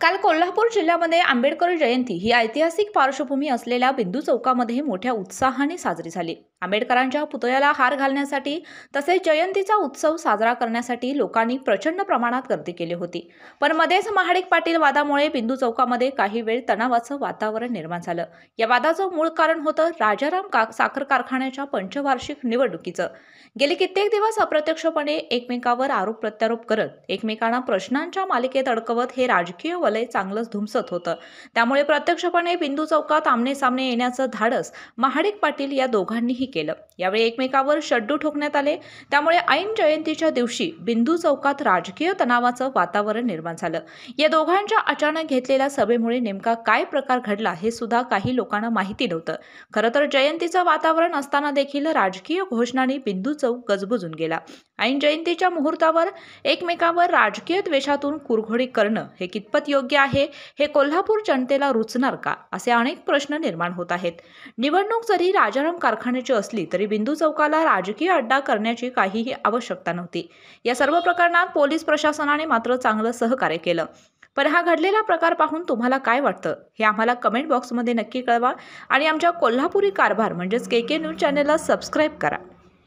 काल कोल्हापूर जिल्ह्यामध्ये आंबेडकर जयंती ही ऐतिहासिक पार्श्वभूमी असलेल्या बिंदू चौकामध्ये मोठ्या उत्साहाने साजरी झाली आंबेडकरांच्या पुतळ्याला हार घालण्यासाठी तसेच जयंतीचा उत्सव साजरा करण्यासाठी लोकांनी प्रचंड प्रमाणात गर्दी केली होती पण मध्येच महाडिक पाटील वादामुळे बिंदू चौकामध्ये काही वेळ तणावाचं वातावरण निर्माण झालं या वादाचं मूळ कारण होतं राजाराम का साखर कारखान्याच्या पंचवार्षिक निवडणुकीचं गेले कित्येक दिवस अप्रत्यक्षपणे एकमेकावर आरोप प्रत्यारोप करत एकमेकांना प्रश्नांच्या मालिकेत अडकवत हे राजकीय वलय चांगलंच धुमसत होतं त्यामुळे प्रत्यक्षपणे बिंदू चौकात आमने सामने येण्याचं धाडस महाडिक पाटील या दोघांनीही केलं यावेळी एकमेकावर शड्डू ठोकण्यात आले त्यामुळे ऐन जयंतीच्या दिवशी बिंदू चौकात राजकीय तणावाचं वातावरण निर्माण झालं या दोघांच्या अचानक घेतलेल्या सभेमुळे नेमका काय प्रकार घडला हे सुद्धा काही लोकांना माहिती नव्हतं खरं तर जयंतीचं वातावरण असताना देखील राजकीय घोषणाने बिंदू चौक गजबजून गेला ऐन जयंतीच्या मुहूर्तावर एकमेकावर राजकीय द्वेषातून कुरघोडी करणं हे कितपत योग्य आहे हे कोल्हापूर जनतेला रुचणार का असे अनेक प्रश्न निर्माण होत आहेत निवडणूक जरी राजाराम कारखान्याची असली तरी बिंदू चौकाला राजकीय अड्डा करण्याची काहीही आवश्यकता नव्हती या सर्व प्रकरणात पोलीस प्रशासनाने मात्र चांगलं सहकार्य केलं पण हा घडलेला प्रकार पाहून तुम्हाला काय वाटतं हे आम्हाला कमेंट बॉक्समध्ये नक्की कळवा आणि आमच्या कोल्हापुरी कारभार म्हणजेच के के न्यूज चॅनेलला सबस्क्राईब करा